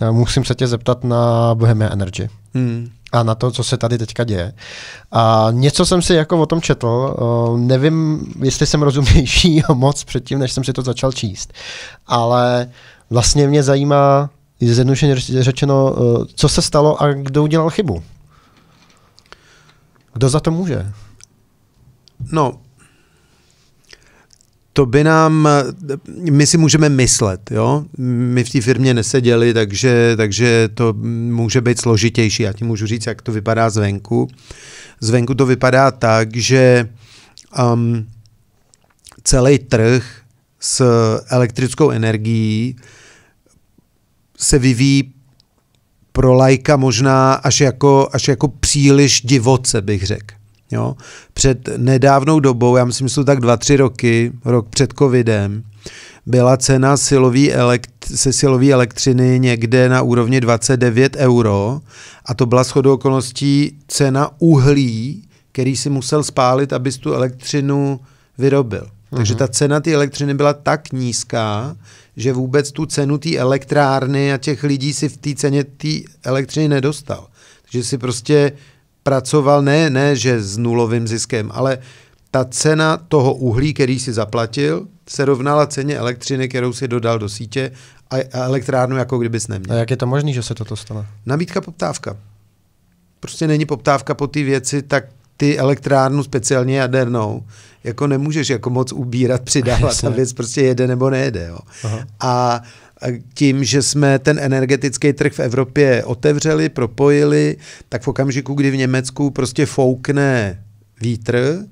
Eh, musím se tě zeptat na Bohemia Energy. Hmm. A na to, co se tady teďka děje. A něco jsem si jako o tom četl, eh, nevím, jestli jsem rozumější moc předtím, než jsem si to začal číst, ale vlastně mě zajímá, zjednodušeně řečeno, eh, co se stalo a kdo udělal chybu. Kdo za to může? No, to by nám, my si můžeme myslet, jo? My v té firmě neseděli, takže, takže to může být složitější. Já ti můžu říct, jak to vypadá zvenku. Zvenku to vypadá tak, že um, celý trh s elektrickou energií se vyvíjí pro lajka možná až jako, až jako příliš divoce, bych řekl. Jo? Před nedávnou dobou, já myslím, že jsou tak dva, tři roky, rok před covidem, byla cena silový elekt- se silové elektřiny někde na úrovni 29 euro a to byla shodou okolností cena uhlí, který si musel spálit, abys tu elektřinu vyrobil. Takže mhm. ta cena té elektřiny byla tak nízká, že vůbec tu cenu té elektrárny a těch lidí si v té ceně té elektřiny nedostal. Takže si prostě pracoval ne, ne, že s nulovým ziskem, ale ta cena toho uhlí, který si zaplatil, se rovnala ceně elektřiny, kterou si dodal do sítě a, elektrárnu jako kdybys neměl. A jak je to možné, že se toto stalo? Nabídka, poptávka. Prostě není poptávka po ty věci, tak ty elektrárnu speciálně jadernou, jako nemůžeš jako moc ubírat, přidávat, ta věc prostě jede nebo nejede. Jo. Aha. A tím, že jsme ten energetický trh v Evropě otevřeli, propojili, tak v okamžiku, kdy v Německu prostě foukne vítr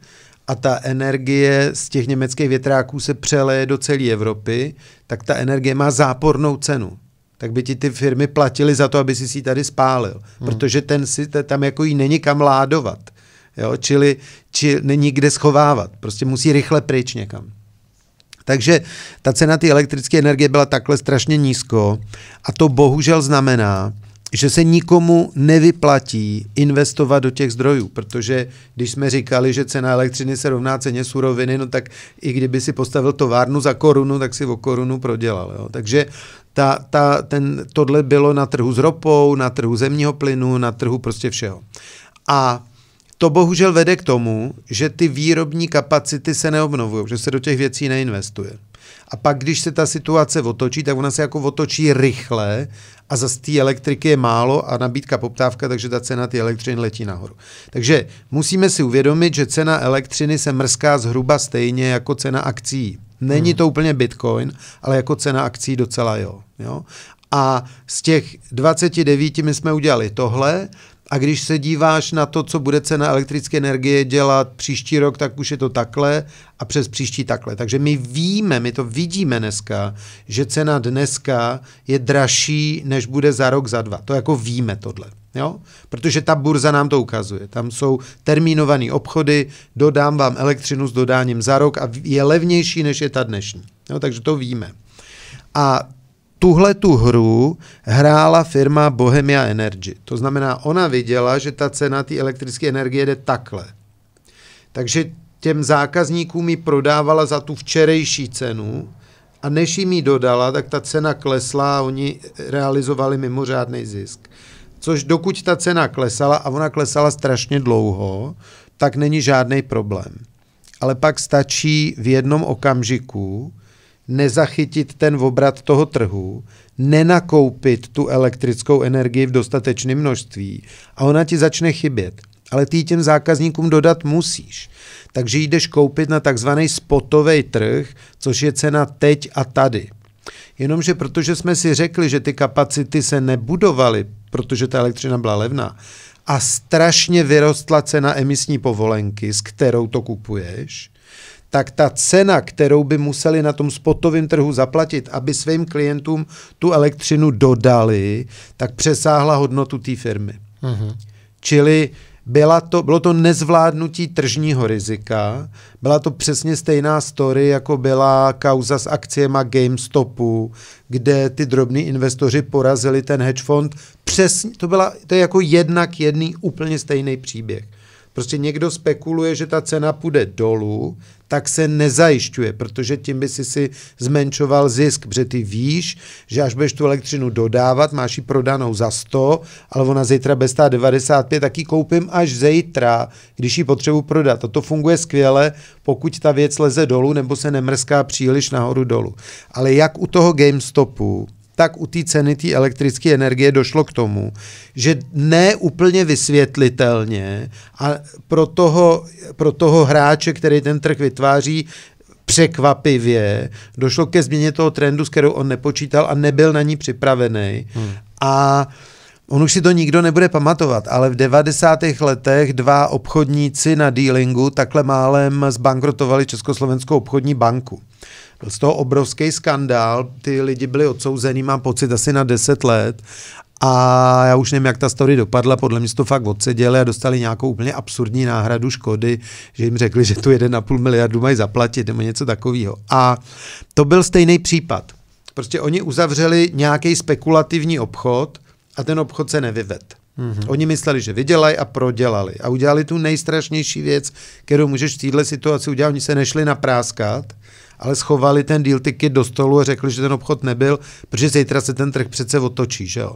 a ta energie z těch německých větráků se přeleje do celé Evropy, tak ta energie má zápornou cenu tak by ti ty firmy platily za to, aby si ji tady spálil. Hmm. Protože ten si tam jako jí není kam ládovat. Jo? Čili či, není kde schovávat. Prostě musí rychle pryč někam. Takže ta cena té elektrické energie byla takhle strašně nízko a to bohužel znamená, že se nikomu nevyplatí investovat do těch zdrojů, protože když jsme říkali, že cena elektřiny se rovná ceně suroviny, no tak i kdyby si postavil továrnu za korunu, tak si o korunu prodělal. Jo. Takže ta, ta, ten, tohle bylo na trhu s ropou, na trhu zemního plynu, na trhu prostě všeho. A to bohužel vede k tomu, že ty výrobní kapacity se neobnovují, že se do těch věcí neinvestuje. A pak, když se ta situace otočí, tak ona se jako otočí rychle a za té elektriky je málo a nabídka poptávka, takže ta cena ty elektřiny letí nahoru. Takže musíme si uvědomit, že cena elektřiny se mrská zhruba stejně jako cena akcí. Není hmm. to úplně bitcoin, ale jako cena akcí docela jo. jo? A z těch 29 my jsme udělali tohle, a když se díváš na to, co bude cena elektrické energie dělat příští rok, tak už je to takhle a přes příští takhle. Takže my víme, my to vidíme dneska, že cena dneska je dražší, než bude za rok, za dva. To jako víme tohle. Jo? Protože ta burza nám to ukazuje. Tam jsou termínované obchody, dodám vám elektřinu s dodáním za rok a je levnější, než je ta dnešní. Jo? Takže to víme. A tuhle tu hru hrála firma Bohemia Energy. To znamená, ona viděla, že ta cena té elektrické energie jde takhle. Takže těm zákazníkům ji prodávala za tu včerejší cenu a než jim ji dodala, tak ta cena klesla a oni realizovali mimořádný zisk. Což dokud ta cena klesala, a ona klesala strašně dlouho, tak není žádný problém. Ale pak stačí v jednom okamžiku, nezachytit ten obrat toho trhu, nenakoupit tu elektrickou energii v dostatečném množství a ona ti začne chybět. Ale ty těm zákazníkům dodat musíš. Takže jdeš koupit na takzvaný spotový trh, což je cena teď a tady. Jenomže protože jsme si řekli, že ty kapacity se nebudovaly, protože ta elektřina byla levná, a strašně vyrostla cena emisní povolenky, s kterou to kupuješ, tak ta cena, kterou by museli na tom spotovém trhu zaplatit, aby svým klientům tu elektřinu dodali, tak přesáhla hodnotu té firmy. Mm-hmm. Čili byla to, bylo to nezvládnutí tržního rizika, byla to přesně stejná story, jako byla kauza s akciema GameStopu, kde ty drobní investoři porazili ten hedge fond. Přesně, to, byla, to je jako jednak jedný úplně stejný příběh prostě někdo spekuluje, že ta cena půjde dolů, tak se nezajišťuje, protože tím by si si zmenšoval zisk, protože ty víš, že až budeš tu elektřinu dodávat, máš ji prodanou za 100, ale ona zítra bez 95, tak ji koupím až zítra, když ji potřebuji prodat. Toto funguje skvěle, pokud ta věc leze dolů nebo se nemrská příliš nahoru dolů. Ale jak u toho GameStopu, tak u té ceny té elektrické energie došlo k tomu, že ne úplně vysvětlitelně a pro toho, pro toho hráče, který ten trh vytváří, překvapivě došlo ke změně toho trendu, s kterou on nepočítal a nebyl na ní připravený. Hmm. A On už si to nikdo nebude pamatovat, ale v 90. letech dva obchodníci na dealingu takhle málem zbankrotovali Československou obchodní banku. Byl z toho obrovský skandál, ty lidi byli odsouzený, mám pocit, asi na 10 let a já už nevím, jak ta story dopadla, podle mě to fakt odseděli a dostali nějakou úplně absurdní náhradu škody, že jim řekli, že tu 1,5 miliardu mají zaplatit nebo něco takového. A to byl stejný případ. Prostě oni uzavřeli nějaký spekulativní obchod, a ten obchod se nevyved. Mm-hmm. Oni mysleli, že vydělají a prodělali. A udělali tu nejstrašnější věc, kterou můžeš v této situaci udělat. Oni se nešli napráskat, ale schovali ten deal ticket do stolu a řekli, že ten obchod nebyl, protože zítra se ten trh přece otočí, že jo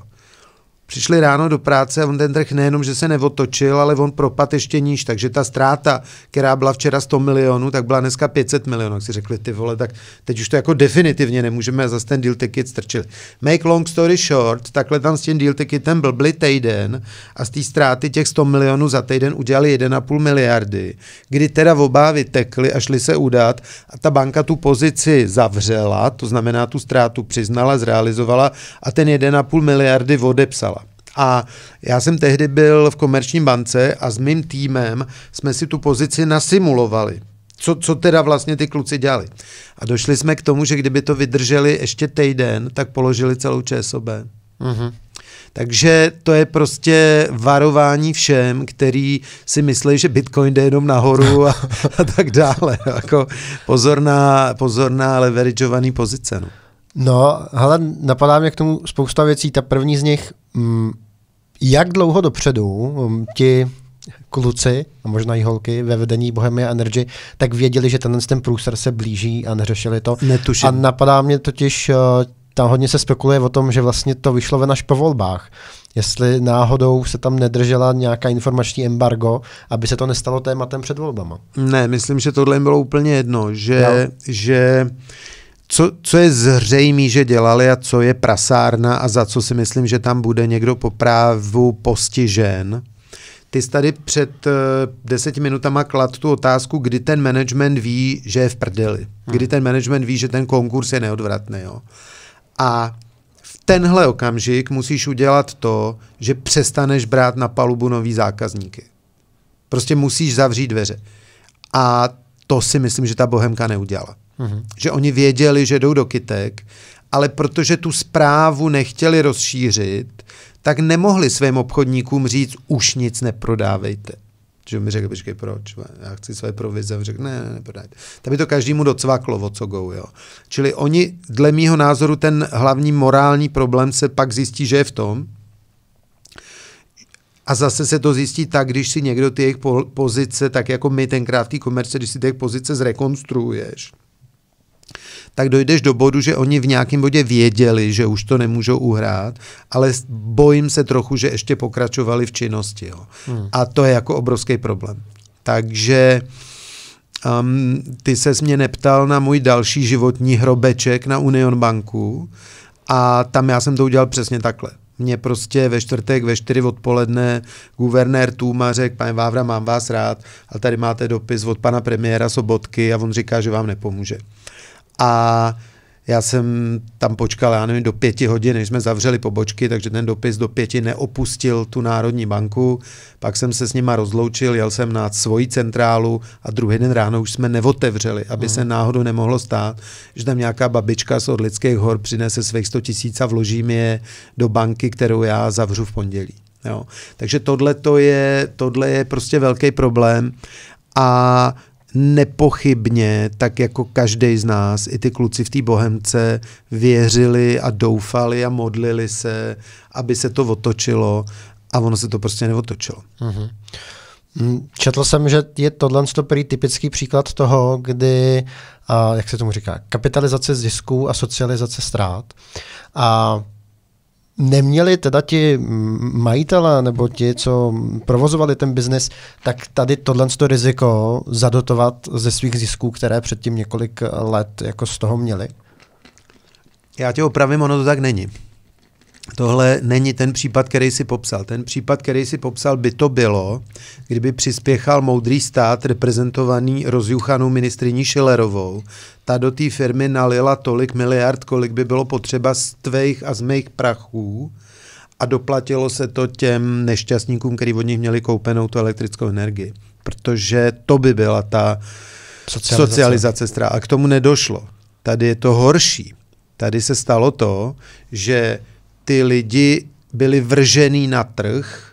přišli ráno do práce a on ten trh nejenom, že se neotočil, ale on propad ještě níž, takže ta ztráta, která byla včera 100 milionů, tak byla dneska 500 milionů, jak si řekli ty vole, tak teď už to jako definitivně nemůžeme zase ten deal ticket strčit. Make long story short, takhle tam s tím deal ticketem byl byli týden a z té ztráty těch 100 milionů za týden udělali 1,5 miliardy, kdy teda obávy tekly a šli se udat a ta banka tu pozici zavřela, to znamená tu ztrátu přiznala, zrealizovala a ten 1,5 miliardy odepsala. A já jsem tehdy byl v komerčním bance a s mým týmem jsme si tu pozici nasimulovali. Co, co teda vlastně ty kluci dělali. A došli jsme k tomu, že kdyby to vydrželi ještě týden, tak položili celou ČSOB. Mm-hmm. Takže to je prostě varování všem, který si myslí, že Bitcoin jde jenom nahoru a, a tak dále. Jako pozor na, pozor na leverageovaný pozice. No. No, hele, napadá mě k tomu spousta věcí. Ta první z nich, mm, jak dlouho dopředu mm, ti kluci, a možná i holky ve vedení Bohemia Energy, tak věděli, že tenhle ten průser se blíží a neřešili to. Netuším. A napadá mě totiž, eh, tam hodně se spekuluje o tom, že vlastně to vyšlo ven až po volbách. Jestli náhodou se tam nedržela nějaká informační embargo, aby se to nestalo tématem před volbama. Ne, myslím, že tohle jim bylo úplně jedno, že, no. že co, co je zřejmý, že dělali a co je prasárna a za co si myslím, že tam bude někdo po právu postižen. Ty jsi tady před uh, deseti minutama klad tu otázku, kdy ten management ví, že je v prdeli. Hmm. Kdy ten management ví, že ten konkurs je neodvratný. Jo. A v tenhle okamžik musíš udělat to, že přestaneš brát na palubu nový zákazníky. Prostě musíš zavřít dveře. A to si myslím, že ta Bohemka neudělala. Mm-hmm. Že oni věděli, že jdou do kytek, ale protože tu zprávu nechtěli rozšířit, tak nemohli svým obchodníkům říct, už nic neprodávejte. Že mi řekl, počkej, proč? Já chci své provize. řekl, ne, ne, neprodávajte. Tak by to každému docvaklo, o co go, jo. Čili oni, dle mýho názoru, ten hlavní morální problém se pak zjistí, že je v tom, a zase se to zjistí tak, když si někdo ty jejich pozice, tak jako my tenkrát v té komerce, když si ty jejich pozice zrekonstruuješ, tak dojdeš do bodu, že oni v nějakém bodě věděli, že už to nemůžou uhrát, ale bojím se trochu, že ještě pokračovali v činnosti. Jo. Hmm. A to je jako obrovský problém. Takže um, ty se mě neptal na můj další životní hrobeček na Union Banku a tam já jsem to udělal přesně takhle mě prostě ve čtvrtek ve čtyři odpoledne guvernér Tůma řekl, pane Vávra, mám vás rád, ale tady máte dopis od pana premiéra Sobotky a on říká, že vám nepomůže a já jsem tam počkal, já nevím, do pěti hodin, než jsme zavřeli pobočky, takže ten dopis do pěti neopustil tu Národní banku. Pak jsem se s nima rozloučil, jel jsem na svoji centrálu a druhý den ráno už jsme neotevřeli, aby hmm. se náhodou nemohlo stát, že tam nějaká babička z Orlických hor přinese svých 100 tisíc a vloží mi je do banky, kterou já zavřu v pondělí. Jo. Takže tohle, to je, tohle je prostě velký problém. A nepochybně, tak jako každý z nás, i ty kluci v té Bohemce věřili a doufali a modlili se, aby se to otočilo a ono se to prostě neotočilo. Mm-hmm. Četl jsem, že je tohle prý typický příklad toho, kdy, a jak se tomu říká, kapitalizace zisků a socializace ztrát. A neměli teda ti majitele nebo ti, co provozovali ten biznis, tak tady tohle to riziko zadotovat ze svých zisků, které předtím několik let jako z toho měli? Já tě opravím, ono to tak není. Tohle není ten případ, který si popsal. Ten případ, který si popsal, by to bylo, kdyby přispěchal moudrý stát reprezentovaný rozjuchanou ministriní Šilerovou. Ta do té firmy nalila tolik miliard, kolik by bylo potřeba z tvých a z mých prachů a doplatilo se to těm nešťastníkům, kteří od nich měli koupenou tu elektrickou energii. Protože to by byla ta socializace, socializace strá. A k tomu nedošlo. Tady je to horší. Tady se stalo to, že ty lidi byli vržený na trh,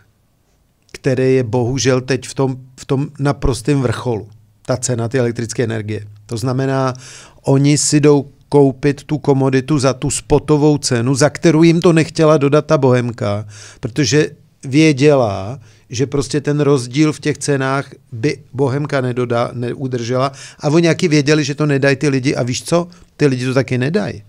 který je bohužel teď v tom, v tom naprostém vrcholu, ta cena ty elektrické energie. To znamená, oni si jdou koupit tu komoditu za tu spotovou cenu, za kterou jim to nechtěla dodat ta bohemka, protože věděla, že prostě ten rozdíl v těch cenách by Bohemka nedoda, neudržela a oni nějaký věděli, že to nedají ty lidi a víš co? Ty lidi to taky nedají.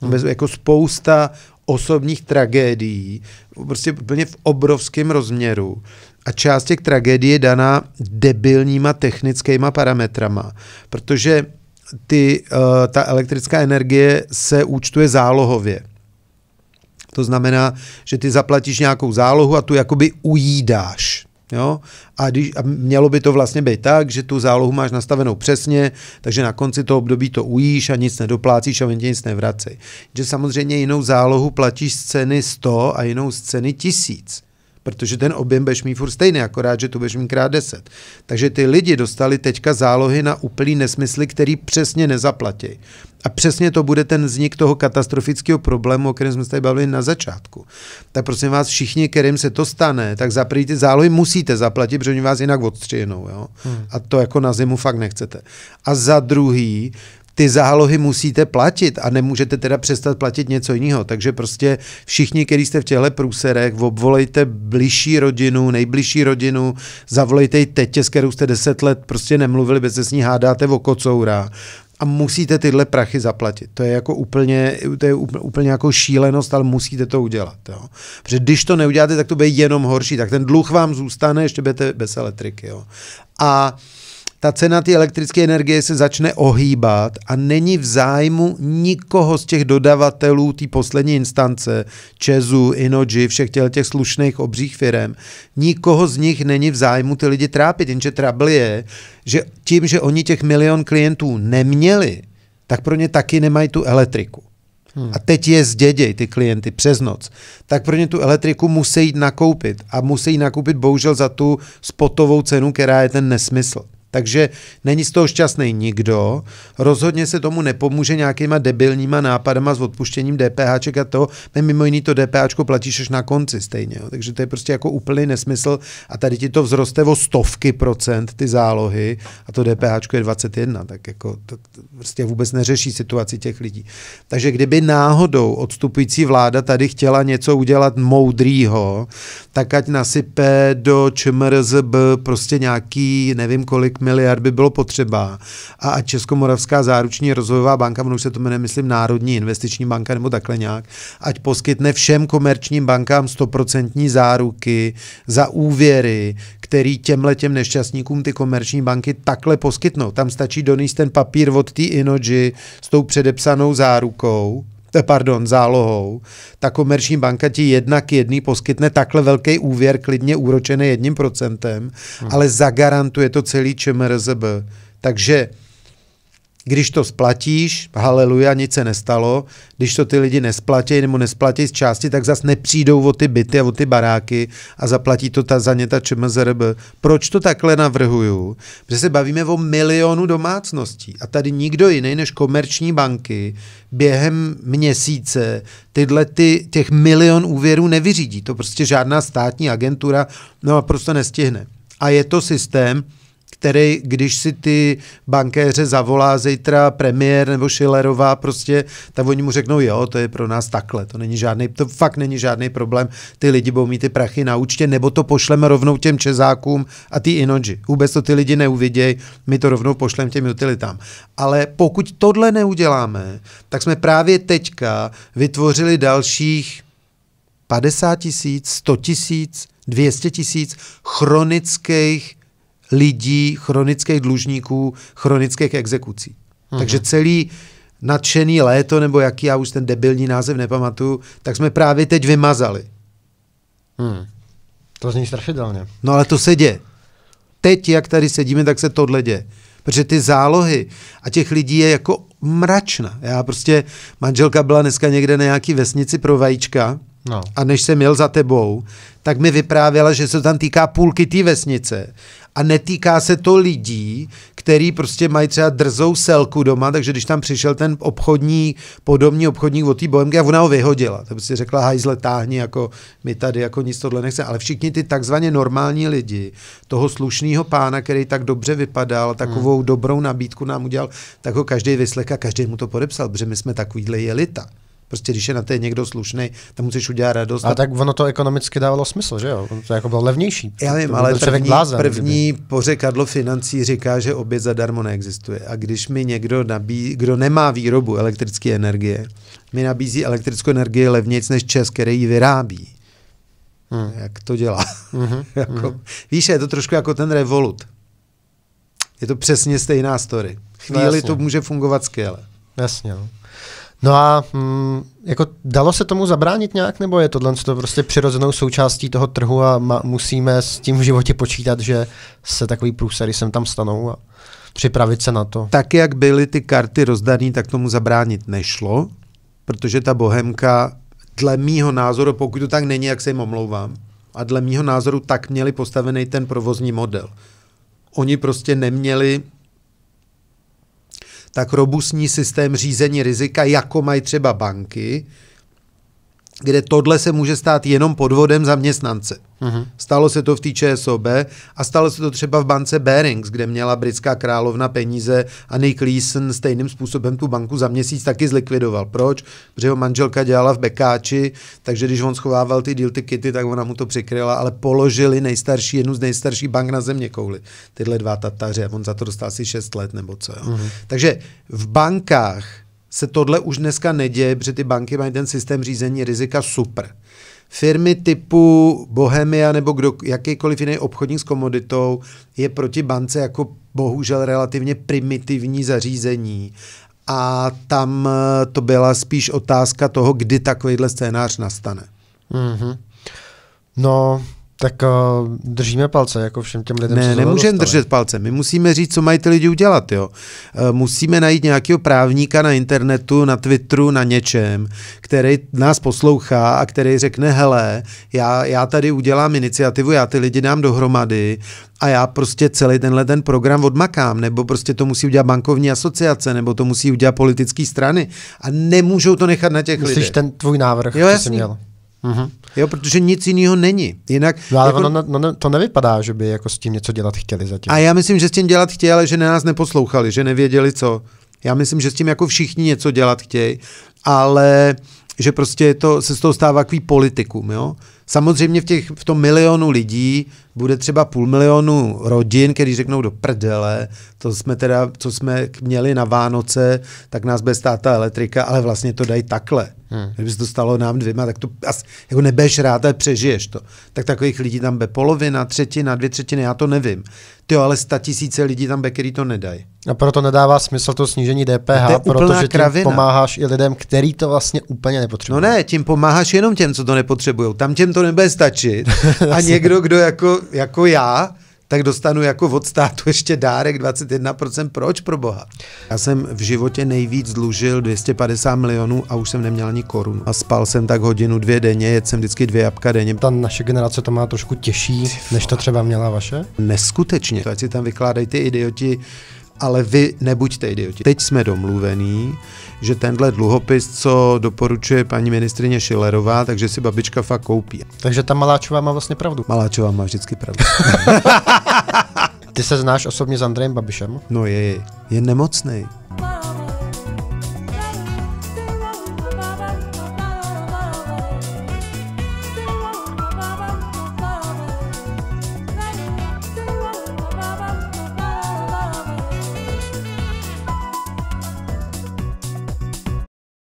Hmm. Jako spousta osobních tragédií, prostě úplně v obrovském rozměru. A část těch tragédií je daná debilníma technickýma parametrama, protože ty, uh, ta elektrická energie se účtuje zálohově. To znamená, že ty zaplatíš nějakou zálohu a tu jakoby ujídáš. Jo? A, když, a mělo by to vlastně být tak, že tu zálohu máš nastavenou přesně, takže na konci toho období to ujíš a nic nedoplácíš a oni ti nic nevrací. Že samozřejmě jinou zálohu platíš z ceny 100 a jinou z ceny 1000 protože ten objem budeš mít furt stejný, akorát, že tu budeš mít krát 10. Takže ty lidi dostali teďka zálohy na úplný nesmysly, který přesně nezaplatí. A přesně to bude ten vznik toho katastrofického problému, o kterém jsme se tady bavili na začátku. Tak prosím vás, všichni, kterým se to stane, tak za ty zálohy musíte zaplatit, protože oni vás jinak odstřihnou. Jo? Hmm. A to jako na zimu fakt nechcete. A za druhý, ty zálohy musíte platit a nemůžete teda přestat platit něco jiného. Takže prostě všichni, kteří jste v těchto průserech, obvolejte bližší rodinu, nejbližší rodinu, zavolejte ji teď, s kterou jste deset let prostě nemluvili, bez se s ní hádáte o kocoura a musíte tyhle prachy zaplatit. To je jako úplně, to je úplně jako šílenost, ale musíte to udělat. Jo. Protože když to neuděláte, tak to bude jenom horší. Tak ten dluh vám zůstane, ještě budete bez elektriky. Jo. A ta cena té elektrické energie se začne ohýbat a není v zájmu nikoho z těch dodavatelů té poslední instance, Česu, Inoji, všech těch, těch slušných obřích firm, nikoho z nich není v zájmu ty lidi trápit, jenže trabl je, že tím, že oni těch milion klientů neměli, tak pro ně taky nemají tu elektriku. Hmm. A teď je zděděj ty klienty přes noc. Tak pro ně tu elektriku musí jít nakoupit. A musí nakoupit bohužel za tu spotovou cenu, která je ten nesmysl. Takže není z toho šťastný nikdo. Rozhodně se tomu nepomůže nějakýma debilníma nápadama s odpuštěním DPH a to. My mimo jiný to DPH platíš až na konci stejně. Jo. Takže to je prostě jako úplný nesmysl. A tady ti to vzroste o stovky procent ty zálohy a to DPH je 21. Tak jako to, to prostě vůbec neřeší situaci těch lidí. Takže kdyby náhodou odstupující vláda tady chtěla něco udělat moudrýho, tak ať nasype do ČMRZB prostě nějaký nevím kolik miliard by bylo potřeba a, a Českomoravská záruční rozvojová banka, ono už se to jmenuje, myslím, Národní investiční banka nebo takhle nějak, ať poskytne všem komerčním bankám 100% záruky za úvěry, který těmhle těm nešťastníkům ty komerční banky takhle poskytnou. Tam stačí donést ten papír od té Inoji s tou předepsanou zárukou Eh, pardon, zálohou, ta komerční banka ti jednak jedný poskytne takhle velký úvěr, klidně úročený jedním procentem, hmm. ale zagarantuje to celý ČMRZB. Takže když to splatíš, haleluja, nic se nestalo. Když to ty lidi nesplatí nebo nesplatí z části, tak zase nepřijdou o ty byty a o ty baráky a zaplatí to ta, za ně ta ČMZRB. Proč to takhle navrhuju? Protože se bavíme o milionu domácností a tady nikdo jiný než komerční banky během měsíce tyhle ty, těch milion úvěrů nevyřídí. To prostě žádná státní agentura no a prostě nestihne. A je to systém, který, když si ty bankéře zavolá zítra premiér nebo Schillerová prostě, tak oni mu řeknou, jo, to je pro nás takhle, to není žádný, to fakt není žádný problém, ty lidi budou mít ty prachy na účtě, nebo to pošleme rovnou těm Čezákům a ty Inoji. Vůbec to ty lidi neuvidějí, my to rovnou pošleme těm utilitám. Ale pokud tohle neuděláme, tak jsme právě teďka vytvořili dalších 50 tisíc, 100 tisíc, 200 tisíc chronických lidí, chronických dlužníků, chronických exekucí. Mm-hmm. Takže celý nadšený léto, nebo jaký, já už ten debilní název nepamatuju, tak jsme právě teď vymazali. Hmm. To zní strašidelně. No ale to se děje. Teď, jak tady sedíme, tak se tohle děje. Protože ty zálohy a těch lidí je jako mračna. Já prostě, manželka byla dneska někde na nějaký vesnici pro vajíčka No. A než jsem jel za tebou, tak mi vyprávěla, že se tam týká půlky té vesnice. A netýká se to lidí, který prostě mají třeba drzou selku doma, takže když tam přišel ten obchodní, podobný obchodník od té bohemky a ona ho vyhodila. To prostě řekla, hajzle, táhni, jako my tady jako nic tohle nechce. Ale všichni ty takzvaně normální lidi, toho slušného pána, který tak dobře vypadal, hmm. takovou hmm. dobrou nabídku nám udělal, tak ho každý vyslech a každý mu to podepsal, protože my jsme takovýhle jelita. Prostě když je na té někdo slušný, tam musíš udělat radost. A, tak ono to ekonomicky dávalo smysl, že jo? To jako bylo levnější. Já vím, ale první, blázen, první pořekadlo financí říká, že oběd zadarmo neexistuje. A když mi někdo nabí, kdo nemá výrobu elektrické energie, mi nabízí elektrickou energii levnějc než Čes, který ji vyrábí. Hmm. Jak to dělá? Mm-hmm. jako, mm-hmm. Víš, je to trošku jako ten Revolut. Je to přesně stejná story. No, Chvíli no, to může fungovat skvěle. Jasně. No. No a hm, jako dalo se tomu zabránit nějak, nebo je tohle to prostě přirozenou součástí toho trhu a ma, musíme s tím v životě počítat, že se takový průsery sem tam stanou a připravit se na to? Tak, jak byly ty karty rozdaný, tak tomu zabránit nešlo, protože ta bohemka, dle mýho názoru, pokud to tak není, jak se jim omlouvám, a dle mýho názoru tak měli postavený ten provozní model. Oni prostě neměli tak robustní systém řízení rizika, jako mají třeba banky, kde tohle se může stát jenom podvodem zaměstnance. Mm-hmm. Stalo se to v té ČSOB a stalo se to třeba v bance Bearings, kde měla britská královna peníze a Nick Leeson stejným způsobem tu banku za měsíc taky zlikvidoval. Proč? Protože ho manželka dělala v Bekáči, takže když on schovával ty deal tickety, tak ona mu to přikryla, ale položili nejstarší, jednu z nejstarších bank na země kouli. Tyhle dva tataři a on za to dostal asi 6 let nebo co. Jo? Mm-hmm. Takže v bankách se tohle už dneska neděje, protože ty banky mají ten systém řízení rizika super. Firmy typu Bohemia nebo kdo, jakýkoliv jiný obchodník s komoditou je proti bance jako bohužel relativně primitivní zařízení. A tam eh, to byla spíš otázka toho, kdy takovýhle scénář nastane. Mm-hmm. No, tak uh, držíme palce, jako všem těm lidem. Ne, nemůžeme držet palce. My musíme říct, co mají ty lidi udělat. Jo. Uh, musíme najít nějakého právníka na internetu, na Twitteru, na něčem, který nás poslouchá a který řekne, hele, já, já tady udělám iniciativu, já ty lidi dám dohromady a já prostě celý tenhle ten program odmakám, nebo prostě to musí udělat bankovní asociace, nebo to musí udělat politické strany. A nemůžou to nechat na těch Myslíš lidech. ten tvůj návrh, jo, jasný. jsi měl. Mm-hmm. Jo, protože nic jiného není. Jinak, no, ale jako... ono, no, no, to nevypadá, že by jako s tím něco dělat chtěli zatím. A já myslím, že s tím dělat chtěli, ale že nás neposlouchali, že nevěděli co. Já myslím, že s tím jako všichni něco dělat chtějí, ale že prostě to, se z toho stává takový politikum. Jo? Samozřejmě v, těch, v tom milionu lidí bude třeba půl milionu rodin, který řeknou do prdele, to jsme teda, co jsme měli na Vánoce, tak nás bude stát ta elektrika, ale vlastně to dají takhle. Hmm. Kdyby se to stalo nám dvěma, tak to asi, jako nebeš rád, ale přežiješ to. Tak takových lidí tam bude polovina, třetina, dvě třetiny, já to nevím. Ty ale sta tisíce lidí tam bude, který to nedají. A proto nedává smysl to snížení DPH, to protože kravina. tím pomáháš i lidem, který to vlastně úplně nepotřebují. No ne, tím pomáháš jenom těm, co to nepotřebují. Tam těm to nebude stačit. a někdo, kdo jako jako já, tak dostanu jako od státu ještě dárek 21%. Proč pro boha? Já jsem v životě nejvíc dlužil 250 milionů a už jsem neměl ani korunu. A spal jsem tak hodinu, dvě denně, jedl jsem vždycky dvě jabka denně. Ta naše generace to má trošku těžší, než to třeba měla vaše? Neskutečně. To ať si tam vykládají ty idioti, ale vy nebuďte idioti. Teď jsme domluvení, že tenhle dluhopis, co doporučuje paní ministrině Šilerová, takže si babička fakt koupí. Takže ta Maláčová má vlastně pravdu. Maláčová má vždycky pravdu. Ty se znáš osobně s Andrejem Babišem? No je, je nemocný.